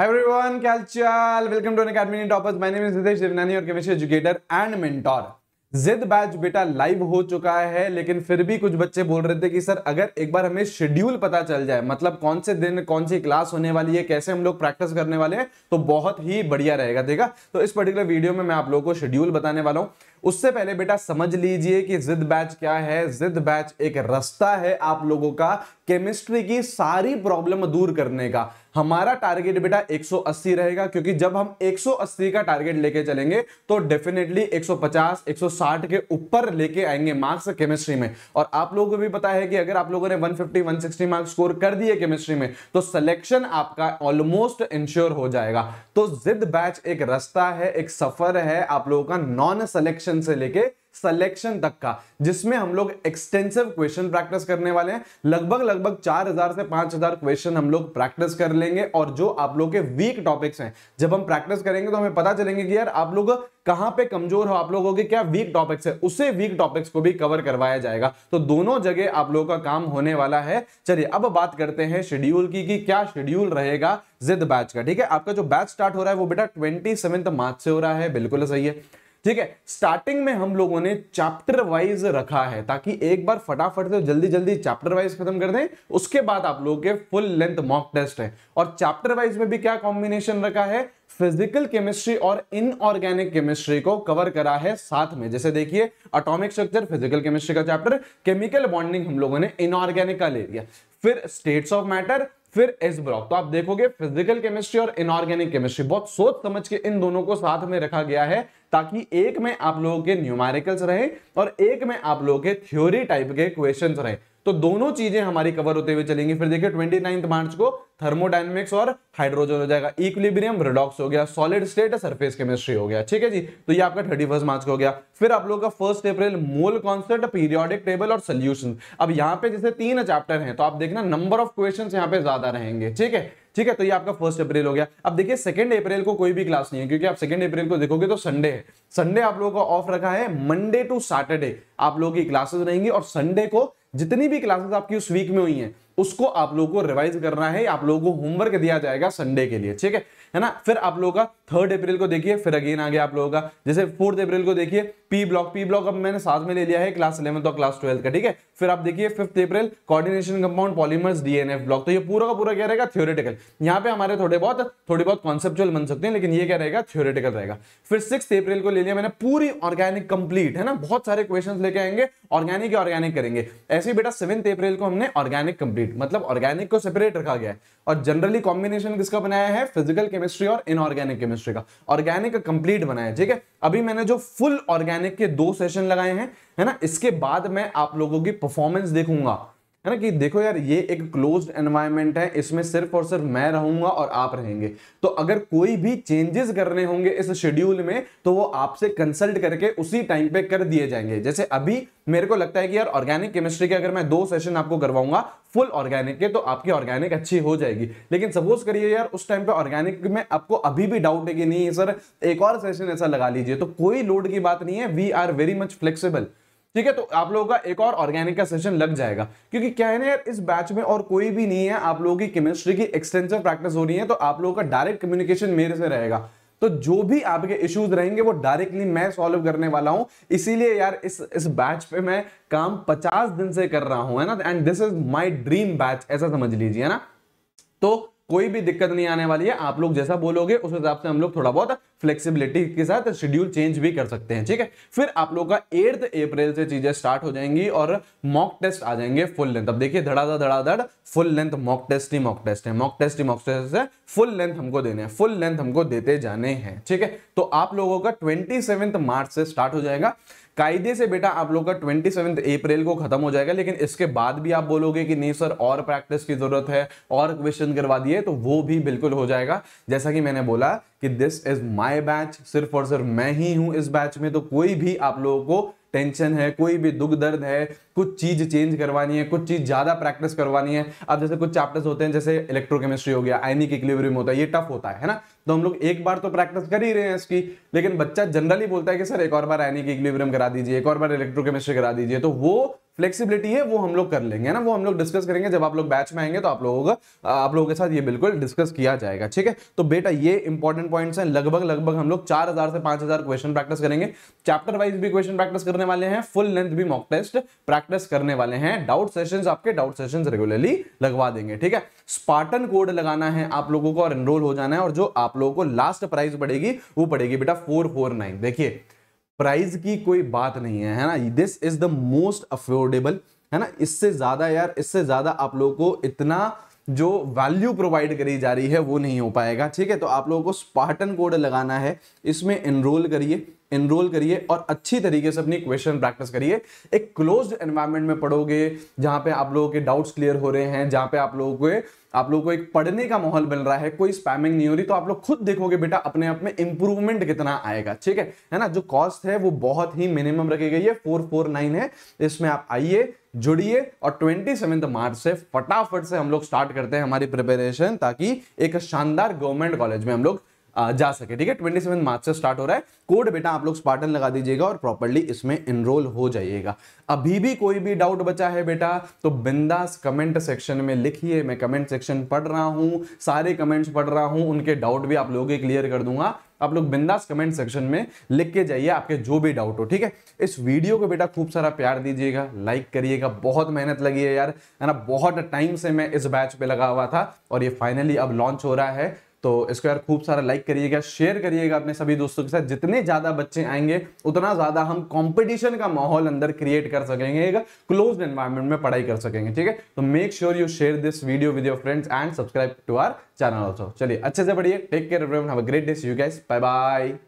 everyone क्या welcome to academy toppers my name is Nitesh Devnani और chemistry educator and mentor जिद batch बेटा live हो चुका है लेकिन फिर भी कुछ बच्चे बोल रहे थे कि सर अगर एक बार हमें शेड्यूल पता चल जाए मतलब कौन से दिन कौन सी क्लास होने वाली है कैसे हम लोग प्रैक्टिस करने वाले हैं तो बहुत ही बढ़िया रहेगा देखा तो इस पर्टिकुलर वीडियो में मैं आप लोगों को शेड्यूल बताने वाला हूँ उससे पहले बेटा समझ लीजिए कि जिद बैच क्या है जिद बैच एक रास्ता है आप लोगों का केमिस्ट्री की सारी प्रॉब्लम दूर करने का हमारा टारगेट बेटा 180 रहेगा क्योंकि जब हम 180 का टारगेट लेके चलेंगे तो डेफिनेटली 150 160 के ऊपर लेके आएंगे मार्क्स केमिस्ट्री में और आप लोगों को भी पता है कि अगर आप लोगों ने 150 160 मार्क्स स्कोर कर दिए केमिस्ट्री में तो सिलेक्शन आपका ऑलमोस्ट इंश्योर हो जाएगा तो जिद बैच एक रास्ता है एक सफर है आप लोगों का नॉन सिलेक्शन सिलेक्शन से लेके सिलेक्शन तक का जिसमें हम लोग एक्सटेंसिव क्वेश्चन प्रैक्टिस करने वाले हैं लगभग लगभग 4000 से 5000 क्वेश्चन हम लोग प्रैक्टिस कर लेंगे और जो आप लोग के वीक टॉपिक्स हैं जब हम प्रैक्टिस करेंगे तो हमें पता चलेंगे कि यार आप लोग कहां पे कमजोर हो आप लोगों के क्या वीक टॉपिक्स है उसे वीक टॉपिक्स को भी कवर करवाया जाएगा तो दोनों जगह आप लोगों का काम होने वाला है चलिए अब बात करते हैं शेड्यूल की कि क्या शेड्यूल रहेगा जिद बैच का ठीक है आपका जो बैच स्टार्ट हो रहा है वो बेटा ट्वेंटी मार्च से हो रहा है बिल्कुल सही है ठीक है स्टार्टिंग में हम लोगों ने चैप्टर वाइज रखा है ताकि एक बार फटाफट से जल्दी जल्दी चैप्टर वाइज खत्म कर दें उसके बाद आप लोगों के फुल लेंथ मॉक टेस्ट है और चैप्टर वाइज में भी क्या कॉम्बिनेशन रखा है फिजिकल केमिस्ट्री और इनऑर्गेनिक केमिस्ट्री को कवर करा है साथ में जैसे देखिए अटोमिक स्ट्रक्चर फिजिकल केमिस्ट्री का चैप्टर केमिकल बॉन्डिंग हम लोगों ने इनऑर्गेनिक का ले लिया फिर स्टेट्स ऑफ मैटर फिर एस ब्लॉक तो आप देखोगे फिजिकल केमिस्ट्री और इनऑर्गेनिक केमिस्ट्री बहुत सोच समझ के इन दोनों को साथ में रखा गया है ताकि एक में आप लोगों के न्यूमेरिकल्स रहे और एक में आप लोगों के थ्योरी टाइप के क्वेश्चन रहे तो दोनों चीजें हमारी कवर होते हुए चलेंगी फिर देखिए ट्वेंटी मार्च को थर्मोडाइनमिक्स और हाइड्रोजन हो जाएगा इक्विलिब्रियम रिडॉक्स हो गया सॉलिड स्टेट सरफेस केमिस्ट्री हो गया ठीक है जी तो ये आपका थर्टी फर्स्ट मार्च को हो गया फिर आप लोगों का first April mole concept periodic table और सोल्यूशन अब यहाँ पे जैसे तीन चैप्टर है तो आप देखना नंबर ऑफ क्वेश्चन यहाँ पे ज्यादा रहेंगे ठीक है ठीक है तो ये आपका फर्स्ट अप्रैल हो गया अब देखिए सेकंड अप्रैल को कोई भी क्लास नहीं है क्योंकि आप सेकंड अप्रैल को देखोगे तो संडे है संडे आप लोगों का ऑफ रखा है मंडे टू सैटरडे आप लोगों की क्लासेस रहेंगी और संडे को जितनी भी क्लासेस आपकी उस वीक में हुई है उसको आप लोगों को रिवाइज करना है आप लोगों को होमवर्क दिया जाएगा संडे के लिए ठीक है ना फिर आप लोगों का थर्ड अप्रैल को देखिए फिर अगेन आगे आप लोगों का जैसे फोर्थ अप्रैल को देखिए पी ब्लॉक पी ब्लॉक अब मैंने साथ में ले लिया है क्लास इलेवंथ और क्लास ट्वेल्थ का ठीक है फिर आप देखिए fifth April coordination compound polymers D and F block तो ये पूरा का पूरा क्या रहेगा थियोरेटिकल यहाँ पे हमारे थोड़े बहुत थोड़ी बहुत कॉन्सेप्चुअल बन सकते हैं लेकिन ये क्या रहेगा थियोरेटिकल रहेगा फिर सिक्स अप्रैल को ले लिया मैंने पूरी ऑर्गेनिक कंप्लीट है ना बहुत सारे क्वेश्चन लेके आएंगे ऑर्गेनिक या ऑर्गेनिक करेंगे ऐसे ही बेटा सेवंथ अप्रैल को हमने ऑर्गेनिक कंप्लीट मतलब ऑर्गेनिक को सेपरेट रखा गया है और जनरली कॉम्बिनेशन किसका बनाया है फिजिकल केमिस्ट्री और इनऑर्गेनिक केमिस्ट्री केमिस्ट्री का ऑर्गेनिक कंप्लीट बनाया ठीक है अभी मैंने जो फुल ऑर्गेनिक के दो सेशन लगाए हैं है ना इसके बाद मैं आप लोगों की परफॉर्मेंस देखूंगा है ना कि देखो यार ये एक क्लोज्ड एनवायरनमेंट है इसमें सिर्फ और सिर्फ मैं रहूंगा और आप रहेंगे तो अगर कोई भी चेंजेस करने होंगे इस शेड्यूल में तो वो आपसे कंसल्ट करके उसी टाइम पे कर दिए जाएंगे जैसे अभी मेरे को लगता है कि यार ऑर्गेनिक केमिस्ट्री के अगर मैं दो सेशन आपको करवाऊंगा फुल ऑर्गेनिक के तो आपकी ऑर्गेनिक अच्छी हो जाएगी लेकिन सपोज करिए यार उस टाइम पे ऑर्गेनिक में आपको अभी भी डाउट है कि नहीं सर एक और सेशन ऐसा लगा लीजिए तो कोई लोड की बात नहीं है we are very much flexible ठीक है तो आप लोगों का एक और ऑर्गेनिक का सेशन लग जाएगा क्योंकि क्या है ना यार इस बैच में और कोई भी नहीं है आप लोगों की केमिस्ट्री की एक्सटेंसिव प्रैक्टिस हो रही है तो आप लोगों का डायरेक्ट कम्युनिकेशन मेरे से रहेगा तो जो भी आपके इश्यूज रहेंगे वो डायरेक्टली मैं सॉल्व करने वाला हूं इसीलिए यार इस इस बैच पे मैं काम 50 दिन से कर रहा हूं है ना and this is my dream batch ऐसा समझ लीजिए है ना तो कोई भी दिक्कत नहीं आने वाली है आप लोग जैसा बोलोगे उस हिसाब से हम लोग थोड़ा बहुत फ्लेक्सिबिलिटी के साथ शेड्यूल चेंज भी कर सकते हैं ठीक है फिर आप लोग का एट्थ अप्रैल से चीजें स्टार्ट हो जाएंगी और मॉक टेस्ट आ जाएंगे फुल लेंथ अब देखिए धड़ाधड़ धड़ाधड़ फुल लेंथ मॉक टेस्ट ही मॉक टेस्ट है मॉक टेस्ट ही मॉक टेस्ट है फुल लेंथ हमको देने हैं फुल लेंथ हमको देते जाने हैं ठीक है तो आप लोगों का ट्वेंटी मार्च से स्टार्ट हो जाएगा कायदे से बेटा आप लोग का ट्वेंटी अप्रैल को खत्म हो जाएगा लेकिन इसके बाद भी आप बोलोगे कि नहीं सर और प्रैक्टिस की जरूरत है और क्वेश्चन करवा दिए तो वो भी बिल्कुल हो जाएगा जैसा कि मैंने बोला कि दिस इज माई बैच सिर्फ और सिर्फ मैं ही हूं इस बैच में तो कोई भी आप लोगों को टेंशन है कोई भी दुख दर्द है कुछ चीज़ चेंज करवानी है कुछ चीज़ ज़्यादा प्रैक्टिस करवानी है अब जैसे कुछ चैप्टर्स होते हैं जैसे इलेक्ट्रोकेमिस्ट्री हो गया आइनिक इक्लिब्रियम होता है ये टफ होता है ना तो हम लोग एक बार तो प्रैक्टिस कर ही रहे हैं इसकी लेकिन बच्चा जनरली बोलता है कि सर एक और बार आइनिक इक्लिब्रियम करा दीजिए एक और बार इलेक्ट्रोकेमिस्ट्री करा दीजिए तो वो फ्लेक्सिबिलिटी है वो हम लोग कर लेंगे ना वो हम लोग डिस्कस करेंगे जब आप लोग बैच में आएंगे तो आप लोगों का आप लोगों के साथ ये बिल्कुल डिस्कस किया जाएगा ठीक है तो बेटा ये इंपॉर्टेंट पॉइंट्स हैं लगभग लगभग हम लोग चार हजार से पांच हजार क्वेश्चन प्रैक्टिस करेंगे चैप्टर वाइज भी क्वेश्चन प्रैक्टिस करने वाले हैं फुल लेंथ भी मॉक टेस्ट प्रैक्टिस करने वाले हैं डाउट सेशन आपके डाउट सेशन रेगुलरली लगवा देंगे ठीक है स्पार्टन कोड लगाना है आप लोगों को और एनरोल हो जाना है और जो आप लोगों को लास्ट प्राइस पड़ेगी वो पड़ेगी बेटा फोर फोर नाइन देखिए प्राइस की कोई बात नहीं है है ना this is the most affordable है ना इससे ज्यादा यार इससे ज्यादा आप लोगों को इतना जो वैल्यू प्रोवाइड करी जा रही है वो नहीं हो पाएगा ठीक है तो आप लोगों को स्पार्टन कोड लगाना है इसमें एनरोल करिए इनरोल करिए और अच्छी तरीके से अपनी क्वेश्चन प्रैक्टिस करिए एक क्लोज्ड एनवायरनमेंट में पढ़ोगे जहाँ पे आप लोगों के डाउट्स क्लियर हो रहे हैं जहां पे आप लोगों को आप लोगों को एक पढ़ने का माहौल बन रहा है कोई स्पैमिंग नहीं हो रही तो आप लोग खुद देखोगे बेटा अपने आप में इंप्रूवमेंट कितना आएगा ठीक है है ना जो कॉस्ट है वो बहुत ही मिनिमम रखी गई है फोर फोर नाइन है इसमें आप आइए जुड़िए और ट्वेंटी मार्च से फटाफट से हम लोग स्टार्ट करते हैं हमारी प्रिपेरेशन ताकि एक शानदार गवर्नमेंट कॉलेज में हम लोग जा सके ठीक है ट्वेंटी सेवन मार्च से स्टार्ट हो रहा है कोड बेटा आप लोग स्पार्टन लगा दीजिएगा और प्रॉपरली इसमें इनरोल हो जाइएगा अभी भी कोई भी डाउट बचा है बेटा तो बिंदास कमेंट सेक्शन में लिखिए मैं कमेंट सेक्शन पढ़ रहा हूँ सारे कमेंट्स पढ़ रहा हूँ उनके डाउट भी आप लोगों के क्लियर कर दूंगा आप लोग बिंदास कमेंट सेक्शन में लिख के जाइए आपके जो भी डाउट हो ठीक है इस वीडियो को बेटा खूब सारा प्यार दीजिएगा लाइक करिएगा बहुत मेहनत लगी है यार है ना बहुत टाइम से मैं इस बैच पे लगा हुआ था और ये फाइनली अब लॉन्च हो रहा है तो इसको यार खूब सारा लाइक करिएगा शेयर करिएगा अपने सभी दोस्तों के साथ जितने ज्यादा बच्चे आएंगे उतना ज्यादा हम कंपटीशन का माहौल अंदर क्रिएट कर सकेंगे क्लोज एनवायरमेंट में पढ़ाई कर सकेंगे ठीक है तो make sure you share this video with your friends and subscribe to our channel also चलिए अच्छे से पढ़िए take care great day you guys bye bye